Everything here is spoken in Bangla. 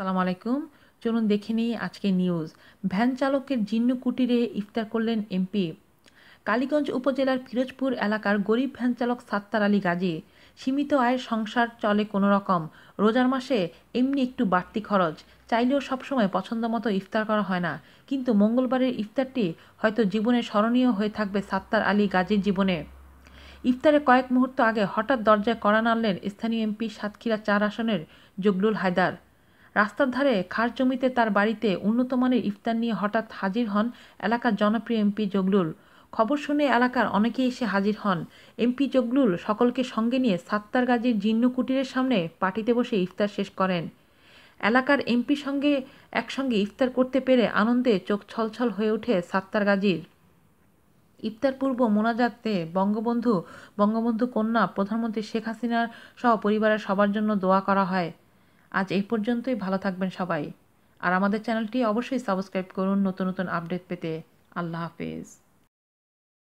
সালাম আলাইকুম চলুন দেখে নিই আজকে নিউজ ভ্যান চালকের জীর্ণ কুটিরে ইফতার করলেন এমপি কালীগঞ্জ উপজেলার ফিরোজপুর এলাকার গরিব ভ্যান চালক সাত্তার আলী গাজী সীমিত আয়ের সংসার চলে কোনো রকম রোজার মাসে এমনি একটু বাড়তি খরচ চাইলেও সবসময় পছন্দ মতো ইফতার করা হয় না কিন্তু মঙ্গলবারের ইফতারটি হয়তো জীবনে স্মরণীয় হয়ে থাকবে সাত্তার আলী গাজীর জীবনে ইফতারে কয়েক মুহূর্ত আগে হঠাৎ দরজায় কড়া নাড়লেন স্থানীয় এমপি সাতক্ষীরা চার আসনের জগলুল হায়দার রাস্তার ধারে খাস জমিতে তার বাড়িতে উন্নতমানের ইফতার নিয়ে হঠাৎ হাজির হন এলাকার জনপ্রিয় এমপি জগলুল খবর শুনে এলাকার অনেকে এসে হাজির হন এমপি জগলুল সকলকে সঙ্গে নিয়ে সাত্তার গাজীর জীর্ণ কুটিরের সামনে পার্টিতে বসে ইফতার শেষ করেন এলাকার এমপি সঙ্গে একসঙ্গে ইফতার করতে পেরে আনন্দে চোখ ছলছল হয়ে ওঠে সাত্তার গাজীর ইফতার পূর্ব মোনাজাতে বঙ্গবন্ধু বঙ্গবন্ধু কন্যা প্রধানমন্ত্রী শেখ হাসিনার সহ পরিবারের সবার জন্য দোয়া করা হয় আজ এই পর্যন্তই ভালো থাকবেন সবাই আর আমাদের চ্যানেলটি অবশ্যই সাবস্ক্রাইব করুন নতুন নতুন আপডেট পেতে আল্লাহ হাফেজ